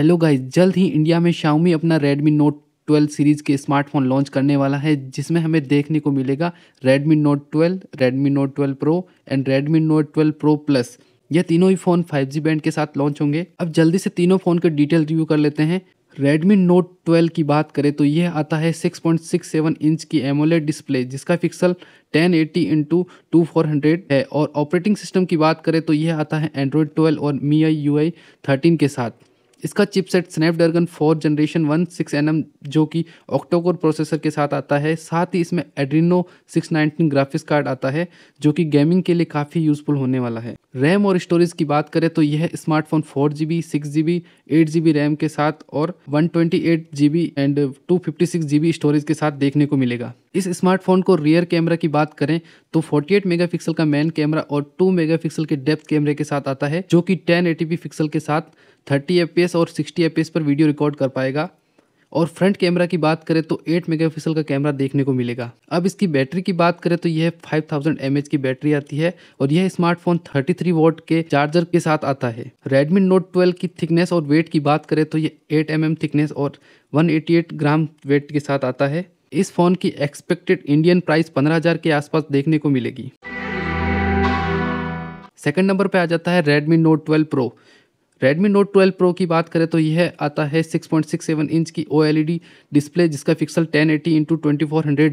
hello guys जल्द ही India में शाओमी अपना रेडमी नोट 12 सीरीज़ के स्मार्टफोन लॉन्च करने वाला है जिसमें हमें देखने को मिलेगा Redmi Note 12, Redmi Note 12 pro and Redmi Note 12 pro plus यह तीनों ही फ़ोन 5G बैंड के साथ लॉन्च होंगे अब जल्दी से तीनों फ़ोन के डिटेल रिव्यू कर लेते हैं रेडमी नोट ट्वेल्व की बात करें तो यह आता है सिक्स इंच की एमोलेड डिस्प्ले जिसका pixel ten eighty into two है और ऑपरेटिंग सिस्टम की बात करें तो यह आता है एंड्रॉयड ट्वेल्व और मी आई यू आई के साथ इसका chipset Snapdragon four generation one six N जो कि ऑक्टोकोर प्रोसेसर के साथ आता है साथ ही इसमें Adreno six nineteen graphics card आता है जो कि गेमिंग के लिए काफ़ी यूजफुल होने वाला है रैम और स्टोरेज की बात करें तो यह smartphone four G B six G B eight G B RAM के साथ और one twenty eight G B and two fifty six G B storage के साथ देखने को मिलेगा इस स्मार्टफोन को रियर कैमरा की बात करें तो 48 मेगापिक्सल का मेन कैमरा और 2 मेगापिक्सल के डेप्थ कैमरे के साथ आता है जो कि 1080p पिक्सल के साथ थर्टी एफ और सिक्सटी एफ पर वीडियो रिकॉर्ड कर पाएगा और फ्रंट कैमरा की बात करें तो 8 मेगापिक्सल का कैमरा देखने को मिलेगा अब इसकी बैटरी की बात करें तो यह 5000 थाउजेंड की बैटरी आती है और यह स्मार्टफोन 33 वोट के चार्जर के साथ आता है Redmi Note 12 की थिकनेस और वेट की बात करें तो यह 8 mm थिकनेस और 188 ग्राम वेट के साथ आता है इस फोन की एक्सपेक्टेड इंडियन प्राइस पंद्रह के आसपास देखने को मिलेगी सेकेंड नंबर पर आ जाता है Redmi Note twelve pro Redmi Note 12 pro की बात करें तो यह आता है 6.67 इंच की OLED डिस्प्ले जिसका पिक्सल 1080 एटी इंटू ट्वेंटी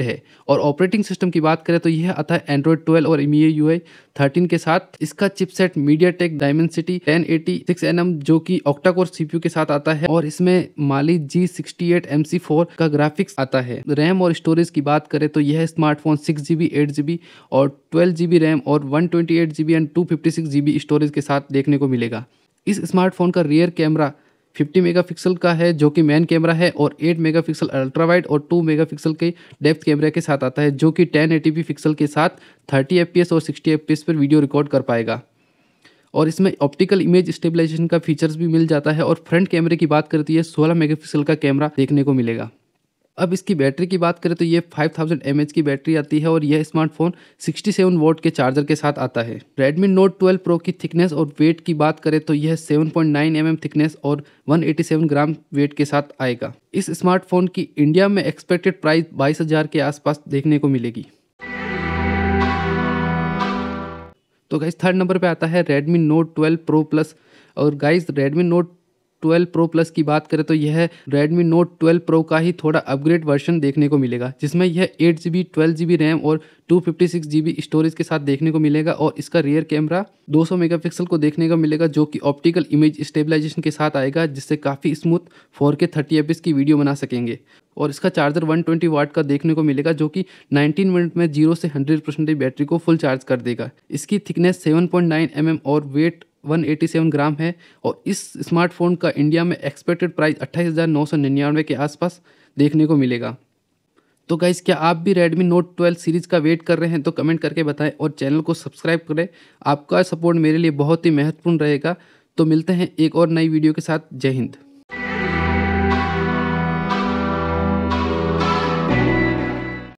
है और ऑपरेटिंग सिस्टम की बात करें तो यह आता है एंड्रॉयड 12 और एम यू थर्टीन के साथ इसका chipset MediaTek Dimensity ten eighty six जो कि ऑक्टाकोर सीपीयू के साथ आता है और इसमें Mali G sixty eight M C four का ग्राफिक्स आता है रैम और स्टोरेज की बात करें तो यह smartphone six G B eight G B और ट्वेल्व जी बी रैम और one twenty eight G B and two fifty six G B storage के साथ देखने को मिलेगा इस स्मार्टफोन का रियर कैमरा 50 मेगापिक्सल का है जो कि मेन कैमरा है और 8 मेगापिक्सल अल्ट्रा वाइड और 2 मेगापिक्सल के डेप्थ कैमरे के साथ आता है जो कि 1080p पिक्सल के साथ 30 fps और 60 fps पर वीडियो रिकॉर्ड कर पाएगा और इसमें ऑप्टिकल इमेज स्टेबलाइजेशन का फीचर्स भी मिल जाता है और फ्रंट कैमरे की बात करती है 16 मेगापिक्सल का कैमरा देखने को मिलेगा अब इसकी बैटरी की बात करें तो ये 5000 थाउजेंड की बैटरी आती है और यह स्मार्टफोन 67 वोट के चार्जर के साथ आता है Redmi Note 12 Pro की थिकनेस और वेट की बात करें तो यह 7.9 पॉइंट mm थिकनेस और 187 ग्राम वेट के साथ आएगा इस स्मार्टफोन की इंडिया में एक्सपेक्टेड प्राइस बाईस के आसपास देखने को मिलेगी तो गाइज थर्ड नंबर पे आता है Redmi Note 12 Pro Plus और guys Redmi Note 12 pro Plus की बात करें तो यह Redmi Note 12 Pro का ही थोड़ा अपग्रेड वर्जन देखने को मिलेगा जिसमें यह eight G B twelve G B RAM और two fifty six G B storage के साथ देखने को मिलेगा और इसका रियर कैमरा 200 मेगापिक्सल को देखने को मिलेगा जो कि ऑप्टिकल इमेज स्टेबलाइजेशन के साथ आएगा जिससे काफ़ी स्मूथ फोर के थर्टी की वीडियो बना सकेंगे और इसका चार्जर 120 वाट का देखने को मिलेगा जो कि 19 मिनट में जीरो से 100 परसेंटेज बैटरी को फुल चार्ज कर देगा इसकी थिकनेस 7.9 पॉइंट mm और वेट 187 ग्राम है और इस स्मार्टफोन का इंडिया में एक्सपेक्टेड प्राइस अट्ठाईस हज़ार नौ सौ निन्यानवे के आसपास देखने को मिलेगा तो गाइज़ क्या आप भी Redmi Note 12 सीरीज़ का वेट कर रहे हैं तो कमेंट करके बताएं और चैनल को सब्सक्राइब करें आपका सपोर्ट मेरे लिए बहुत ही महत्वपूर्ण रहेगा तो मिलते हैं एक और नई वीडियो के साथ जय हिंद